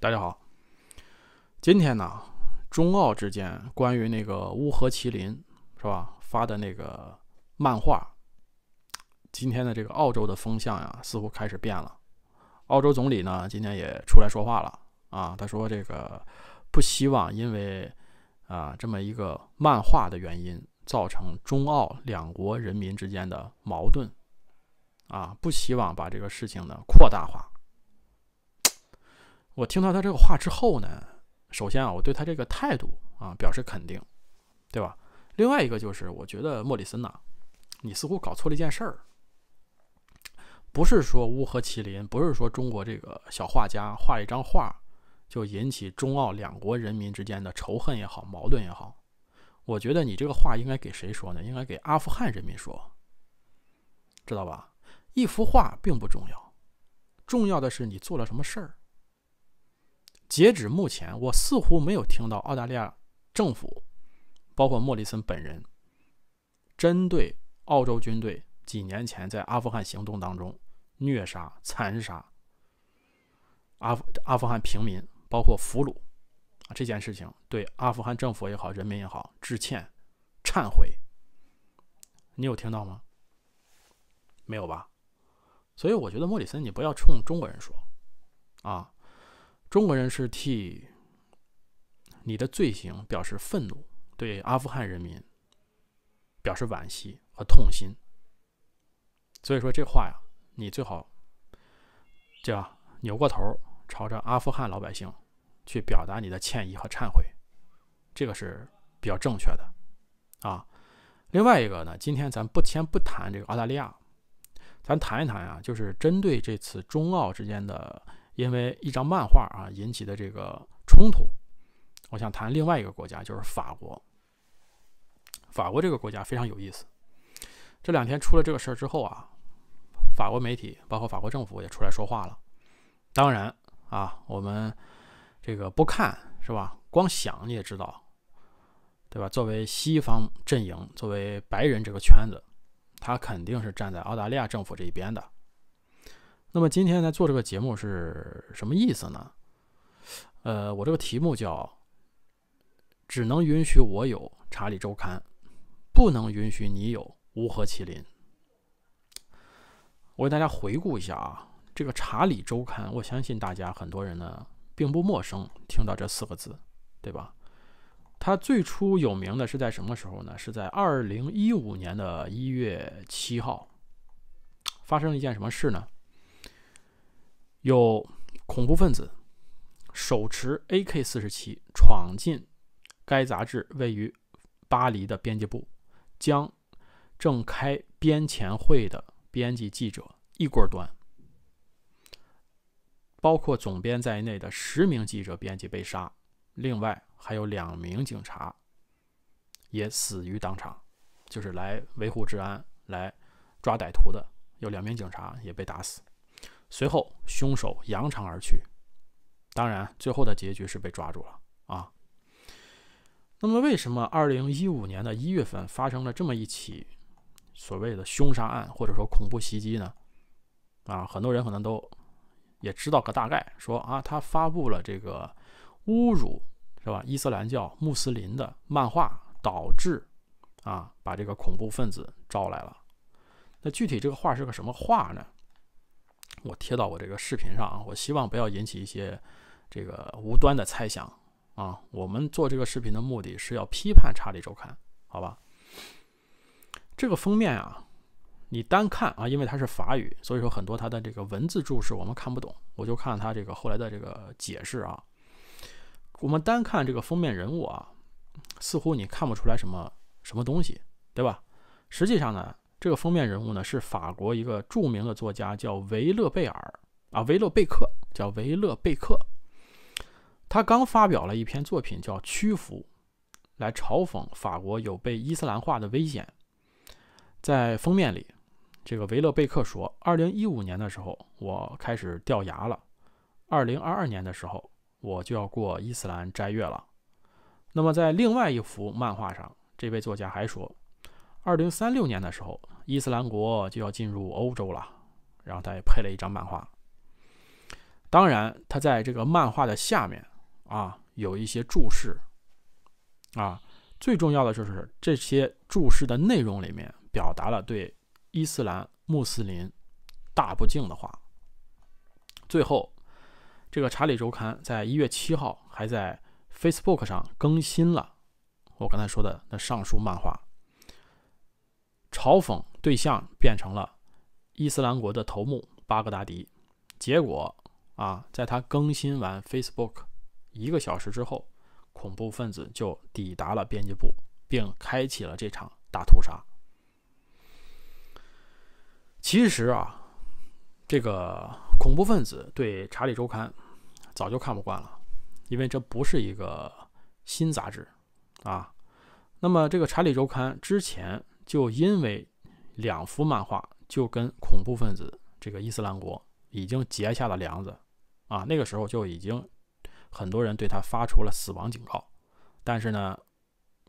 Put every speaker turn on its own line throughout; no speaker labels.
大家好，今天呢，中澳之间关于那个乌合麒麟是吧发的那个漫画，今天的这个澳洲的风向呀似乎开始变了，澳洲总理呢今天也出来说话了啊，他说这个不希望因为啊这么一个漫画的原因造成中澳两国人民之间的矛盾，啊不希望把这个事情呢扩大化。我听到他这个话之后呢，首先啊，我对他这个态度啊表示肯定，对吧？另外一个就是，我觉得莫里森呐，你似乎搞错了一件事儿，不是说乌合麒麟，不是说中国这个小画家画了一张画就引起中澳两国人民之间的仇恨也好、矛盾也好。我觉得你这个话应该给谁说呢？应该给阿富汗人民说，知道吧？一幅画并不重要，重要的是你做了什么事儿。截止目前，我似乎没有听到澳大利亚政府，包括莫里森本人，针对澳洲军队几年前在阿富汗行动当中虐杀、残杀阿阿富汗平民，包括俘虏啊这件事情，对阿富汗政府也好、人民也好致歉、忏悔。你有听到吗？没有吧？所以我觉得莫里森，你不要冲中国人说，啊。中国人是替你的罪行表示愤怒，对阿富汗人民表示惋惜和痛心。所以说这话呀，你最好这样扭过头，朝着阿富汗老百姓去表达你的歉意和忏悔，这个是比较正确的啊。另外一个呢，今天咱不先不谈这个澳大利亚，咱谈一谈啊，就是针对这次中澳之间的。因为一张漫画啊引起的这个冲突，我想谈另外一个国家，就是法国。法国这个国家非常有意思。这两天出了这个事儿之后啊，法国媒体包括法国政府也出来说话了。当然啊，我们这个不看是吧？光想你也知道，对吧？作为西方阵营，作为白人这个圈子，他肯定是站在澳大利亚政府这一边的。那么今天来做这个节目是什么意思呢？呃，我这个题目叫“只能允许我有《查理周刊》，不能允许你有无核麒麟”。我给大家回顾一下啊，这个《查理周刊》，我相信大家很多人呢并不陌生。听到这四个字，对吧？它最初有名的是在什么时候呢？是在二零一五年的一月七号，发生了一件什么事呢？有恐怖分子手持 AK-47 闯进该杂志位于巴黎的编辑部，将正开编前会的编辑记者一锅端，包括总编在内的十名记者编辑被杀，另外还有两名警察也死于当场，就是来维护治安、来抓歹徒的，有两名警察也被打死。随后，凶手扬长而去。当然，最后的结局是被抓住了啊。那么，为什么二零一五年的一月份发生了这么一起所谓的凶杀案，或者说恐怖袭击呢？啊，很多人可能都也知道个大概，说啊，他发布了这个侮辱是吧？伊斯兰教穆斯林的漫画，导致啊，把这个恐怖分子招来了。那具体这个画是个什么画呢？我贴到我这个视频上啊，我希望不要引起一些这个无端的猜想啊。我们做这个视频的目的是要批判《查理周刊》，好吧？这个封面啊，你单看啊，因为它是法语，所以说很多它的这个文字注释我们看不懂，我就看它这个后来的这个解释啊。我们单看这个封面人物啊，似乎你看不出来什么什么东西，对吧？实际上呢。这个封面人物呢是法国一个著名的作家，叫维勒贝尔啊，维勒贝克，叫维勒贝克。他刚发表了一篇作品，叫《屈服》，来嘲讽法国有被伊斯兰化的危险。在封面里，这个维勒贝克说：“二零一五年的时候，我开始掉牙了；二零二二年的时候，我就要过伊斯兰斋月了。”那么，在另外一幅漫画上，这位作家还说。二零三六年的时候，伊斯兰国就要进入欧洲了，然后他也配了一张漫画。当然，他在这个漫画的下面啊有一些注释，啊，最重要的就是这些注释的内容里面表达了对伊斯兰穆斯林大不敬的话。最后，这个《查理周刊》在一月七号还在 Facebook 上更新了我刚才说的那上述漫画。嘲讽对象变成了伊斯兰国的头目巴格达迪。结果啊，在他更新完 Facebook 一个小时之后，恐怖分子就抵达了编辑部，并开启了这场大屠杀。其实啊，这个恐怖分子对《查理周刊》早就看不惯了，因为这不是一个新杂志啊。那么，这个《查理周刊》之前。就因为两幅漫画，就跟恐怖分子这个伊斯兰国已经结下了梁子，啊，那个时候就已经很多人对他发出了死亡警告。但是呢，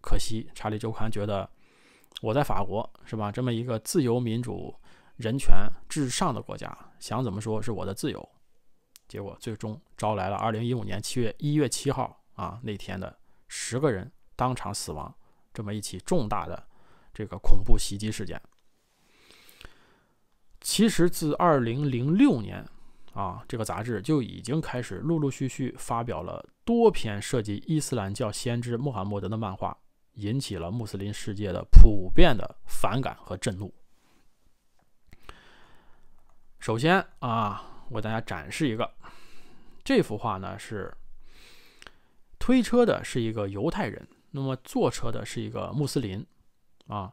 可惜《查理周刊》觉得我在法国是吧？这么一个自由民主、人权至上的国家，想怎么说是我的自由。结果最终招来了2015年7月1月7号啊那天的十个人当场死亡，这么一起重大的。这个恐怖袭击事件，其实自二零零六年啊，这个杂志就已经开始陆陆续续发表了多篇涉及伊斯兰教先知穆罕默德的漫画，引起了穆斯林世界的普遍的反感和震怒。首先啊，我给大家展示一个，这幅画呢是推车的是一个犹太人，那么坐车的是一个穆斯林。啊，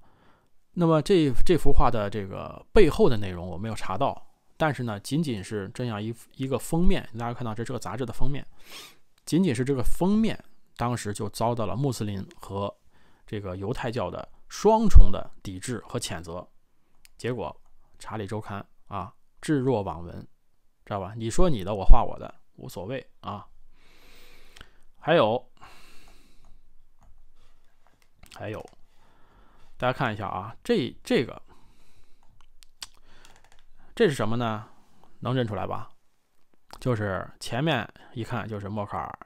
那么这这幅画的这个背后的内容我没有查到，但是呢，仅仅是这样一一个封面，大家看到这是个杂志的封面，仅仅是这个封面，当时就遭到了穆斯林和这个犹太教的双重的抵制和谴责，结果《查理周刊》啊置若罔闻，知道吧？你说你的，我画我的，无所谓啊。还有，还有。大家看一下啊，这这个这是什么呢？能认出来吧？就是前面一看就是默克尔，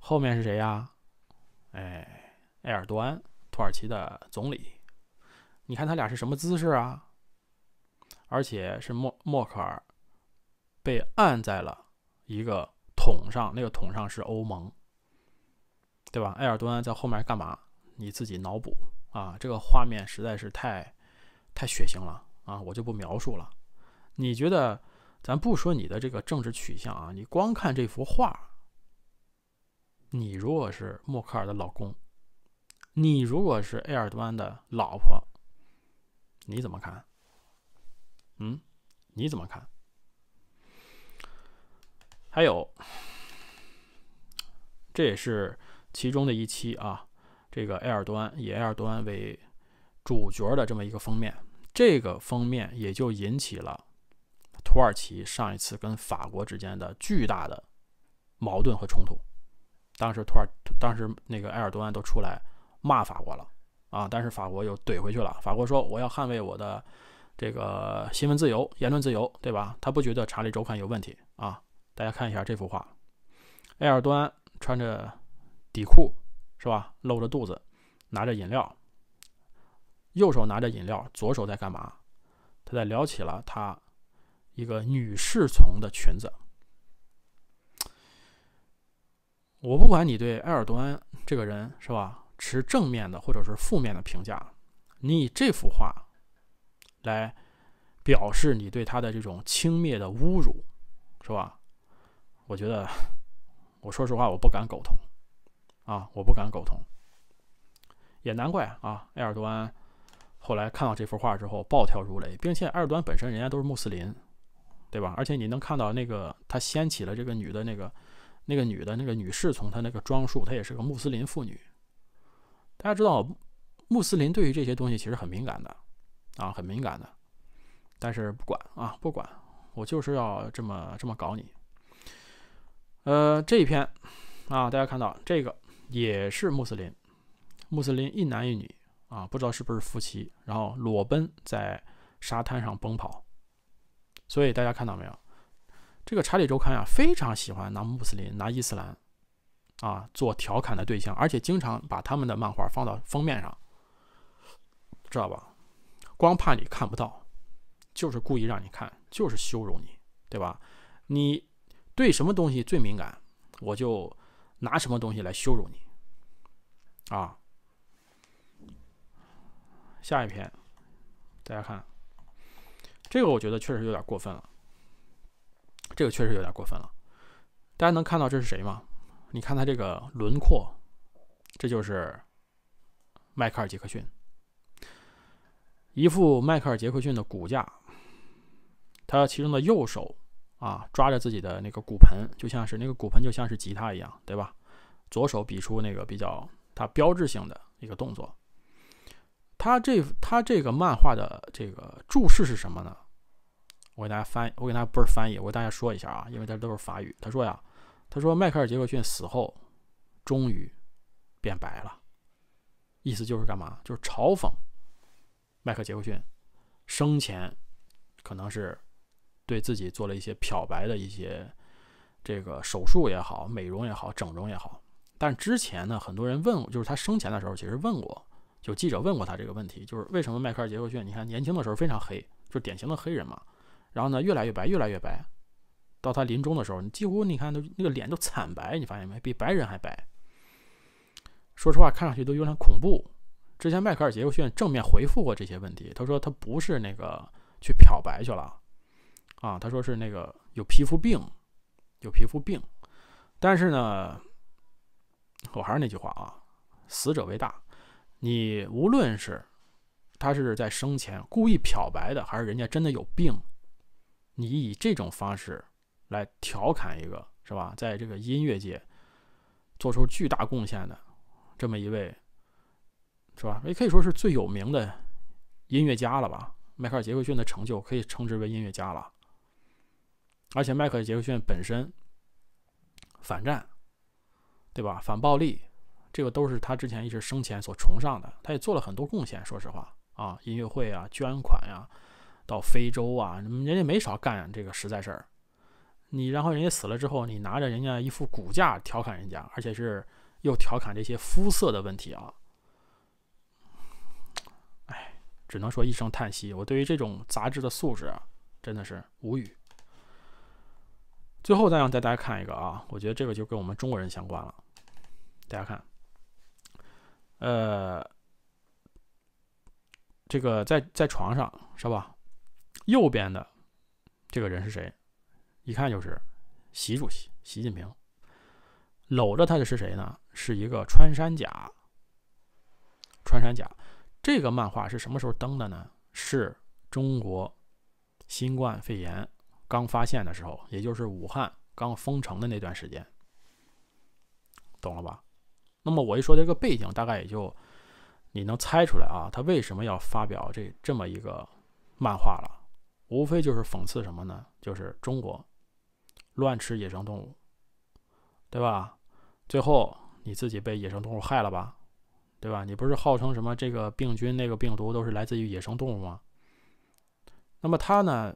后面是谁呀？哎，埃尔多安，土耳其的总理。你看他俩是什么姿势啊？而且是默默克尔被按在了一个桶上，那个桶上是欧盟，对吧？埃尔多安在后面干嘛？你自己脑补。啊，这个画面实在是太，太血腥了啊！我就不描述了。你觉得，咱不说你的这个政治取向啊，你光看这幅画，你如果是默克尔的老公，你如果是埃尔多安的老婆，你怎么看？嗯，你怎么看？还有，这也是其中的一期啊。这个埃尔多安以埃尔多安为主角的这么一个封面，这个封面也就引起了土耳其上一次跟法国之间的巨大的矛盾和冲突。当时土耳当时那个埃尔多安都出来骂法国了啊，但是法国又怼回去了。法国说我要捍卫我的这个新闻自由、言论自由，对吧？他不觉得查理周刊有问题啊？大家看一下这幅画，埃尔多安穿着底裤。是吧？露着肚子，拿着饮料，右手拿着饮料，左手在干嘛？他在撩起了他一个女侍从的裙子。我不管你对埃尔多安这个人是吧持正面的或者是负面的评价，你以这幅画来表示你对他的这种轻蔑的侮辱，是吧？我觉得，我说实话，我不敢苟同。啊，我不敢苟同，也难怪啊。埃尔多安后来看到这幅画之后，暴跳如雷，并且埃尔多安本身人家都是穆斯林，对吧？而且你能看到那个他掀起了这个女的，那个那个女的，那个女士从她那个装束，她也是个穆斯林妇女。大家知道，穆斯林对于这些东西其实很敏感的啊，很敏感的。但是不管啊，不管，我就是要这么这么搞你。呃，这一篇啊，大家看到这个。也是穆斯林，穆斯林一男一女啊，不知道是不是夫妻，然后裸奔在沙滩上奔跑，所以大家看到没有？这个《查理周刊》啊，非常喜欢拿穆斯林、拿伊斯兰啊做调侃的对象，而且经常把他们的漫画放到封面上，知道吧？光怕你看不到，就是故意让你看，就是羞辱你，对吧？你对什么东西最敏感，我就拿什么东西来羞辱你。啊，下一篇，大家看，这个我觉得确实有点过分了。这个确实有点过分了。大家能看到这是谁吗？你看他这个轮廓，这就是迈克尔·杰克逊，一副迈克尔·杰克逊的骨架。他其中的右手啊，抓着自己的那个骨盆，就像是那个骨盆就像是吉他一样，对吧？左手比出那个比较。他标志性的一个动作，他这他这个漫画的这个注释是什么呢？我给大家翻，我给大家不是翻译，我给大家说一下啊，因为这都是法语。他说呀，他说迈克尔·杰克逊死后终于变白了，意思就是干嘛？就是嘲讽迈克·杰克逊生前可能是对自己做了一些漂白的一些这个手术也好、美容也好、整容也好。但之前呢，很多人问，就是他生前的时候，其实问过，就记者问过他这个问题，就是为什么迈克尔·杰克逊？你看年轻的时候非常黑，就典型的黑人嘛。然后呢，越来越白，越来越白，到他临终的时候，你几乎你看都那个脸都惨白，你发现没？比白人还白。说实话，看上去都有点恐怖。之前迈克尔·杰克逊正面回复过这些问题，他说他不是那个去漂白去了，啊，他说是那个有皮肤病，有皮肤病。但是呢。我还是那句话啊，死者为大。你无论是他是在生前故意漂白的，还是人家真的有病，你以这种方式来调侃一个，是吧？在这个音乐界做出巨大贡献的这么一位，是吧？也可以说是最有名的音乐家了吧？迈克尔·杰克逊的成就可以称之为音乐家了。而且迈克尔·杰克逊本身反战。对吧？反暴力，这个都是他之前一直生前所崇尚的，他也做了很多贡献。说实话啊，音乐会啊，捐款呀，到非洲啊，人家没少干这个实在事儿。你然后人家死了之后，你拿着人家一副骨架调侃人家，而且是又调侃这些肤色的问题啊。哎，只能说一声叹息。我对于这种杂志的素质啊，真的是无语。最后再让大家看一个啊，我觉得这个就跟我们中国人相关了。大家看，呃，这个在在床上是吧？右边的这个人是谁？一看就是习主席，习近平。搂着他的是谁呢？是一个穿山甲。穿山甲，这个漫画是什么时候登的呢？是中国新冠肺炎刚发现的时候，也就是武汉刚封城的那段时间。懂了吧？那么我一说这个背景，大概也就你能猜出来啊，他为什么要发表这这么一个漫画了？无非就是讽刺什么呢？就是中国乱吃野生动物，对吧？最后你自己被野生动物害了吧，对吧？你不是号称什么这个病菌、那个病毒都是来自于野生动物吗？那么他呢？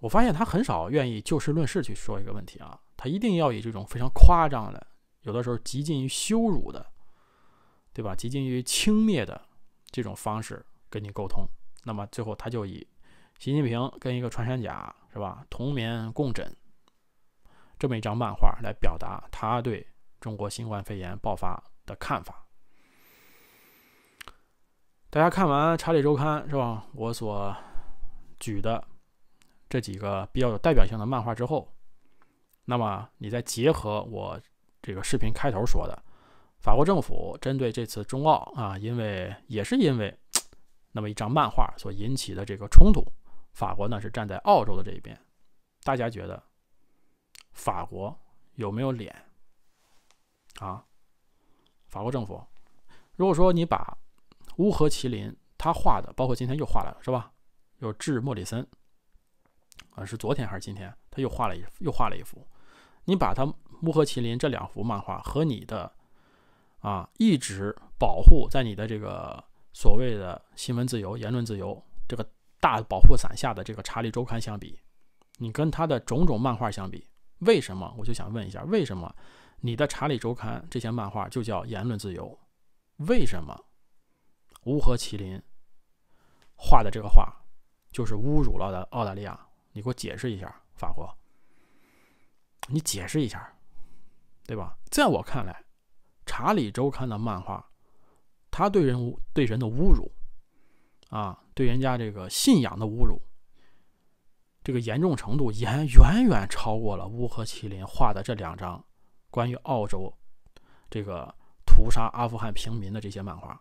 我发现他很少愿意就事论事去说一个问题啊，他一定要以这种非常夸张的。有的时候极尽于羞辱的，对吧？极尽于轻蔑的这种方式跟你沟通，那么最后他就以习近平跟一个穿山甲是吧同眠共枕这么一张漫画来表达他对中国新冠肺炎爆发的看法。大家看完《查理周刊》是吧？我所举的这几个比较有代表性的漫画之后，那么你再结合我。这个视频开头说的，法国政府针对这次中澳啊，因为也是因为那么一张漫画所引起的这个冲突，法国呢是站在澳洲的这一边。大家觉得法国有没有脸啊？法国政府，如果说你把乌合麒麟他画的，包括今天又画来了，是吧？又致莫里森，啊，是昨天还是今天？他又画了一又画了一幅。你把他乌合麒麟这两幅漫画和你的啊一直保护在你的这个所谓的新闻自由、言论自由这个大保护伞下的这个《查理周刊》相比，你跟他的种种漫画相比，为什么？我就想问一下，为什么你的《查理周刊》这些漫画就叫言论自由？为什么乌合麒麟画的这个画就是侮辱了的澳大利亚？你给我解释一下，法国。你解释一下，对吧？在我看来，《查理周刊》的漫画，他对人对人的侮辱，啊，对人家这个信仰的侮辱，这个严重程度远远远超过了乌合麒麟画的这两张关于澳洲这个屠杀阿富汗平民的这些漫画，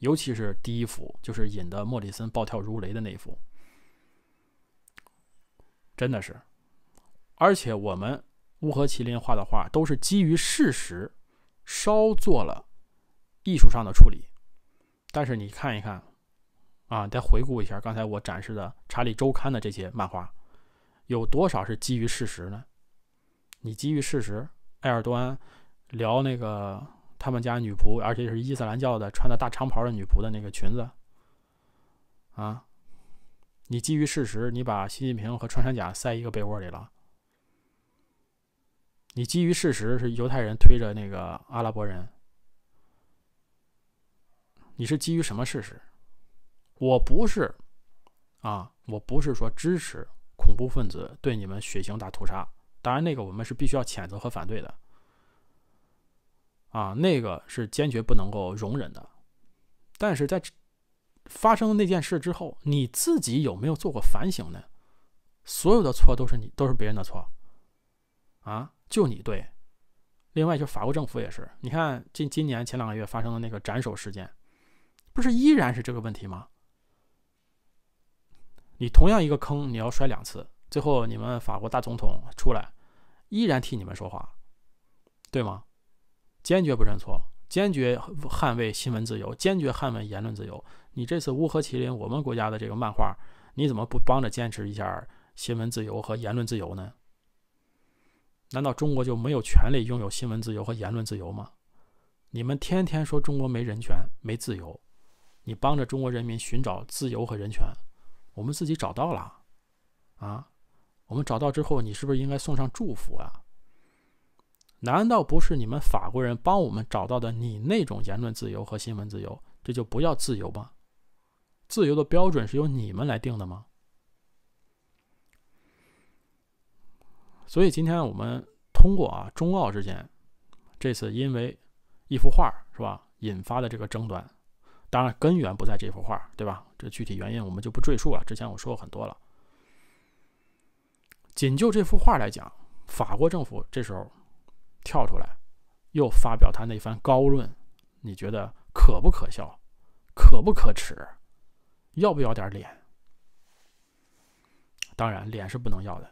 尤其是第一幅，就是引得莫里森暴跳如雷的那一幅，真的是。而且我们乌合麒麟画的画都是基于事实，稍做了艺术上的处理。但是你看一看，啊，再回顾一下刚才我展示的《查理周刊》的这些漫画，有多少是基于事实呢？你基于事实，埃尔多安聊那个他们家女仆，而且是伊斯兰教的，穿的大长袍的女仆的那个裙子，啊，你基于事实，你把习近平和穿山甲塞一个被窝里了。你基于事实是犹太人推着那个阿拉伯人，你是基于什么事实？我不是，啊，我不是说支持恐怖分子对你们血腥大屠杀。当然，那个我们是必须要谴责和反对的，啊，那个是坚决不能够容忍的。但是在发生那件事之后，你自己有没有做过反省呢？所有的错都是你，都是别人的错，啊？就你对，另外就法国政府也是，你看今今年前两个月发生的那个斩首事件，不是依然是这个问题吗？你同样一个坑，你要摔两次，最后你们法国大总统出来，依然替你们说话，对吗？坚决不认错，坚决捍卫新闻自由，坚决捍卫言论自由。你这次乌合麒麟，我们国家的这个漫画，你怎么不帮着坚持一下新闻自由和言论自由呢？难道中国就没有权利拥有新闻自由和言论自由吗？你们天天说中国没人权、没自由，你帮着中国人民寻找自由和人权，我们自己找到了，啊，我们找到之后，你是不是应该送上祝福啊？难道不是你们法国人帮我们找到的你那种言论自由和新闻自由，这就不要自由吗？自由的标准是由你们来定的吗？所以今天我们通过啊中澳之间这次因为一幅画是吧引发的这个争端，当然根源不在这幅画，对吧？这具体原因我们就不赘述了。之前我说过很多了。仅就这幅画来讲，法国政府这时候跳出来又发表他那番高论，你觉得可不可笑？可不可耻？要不要点脸？当然脸是不能要的，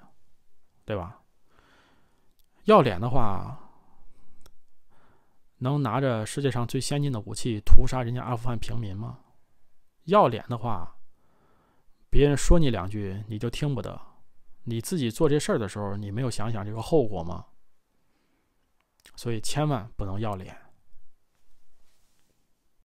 对吧？要脸的话，能拿着世界上最先进的武器屠杀人家阿富汗平民吗？要脸的话，别人说你两句你就听不得，你自己做这事儿的时候，你没有想想这个后果吗？所以，千万不能要脸。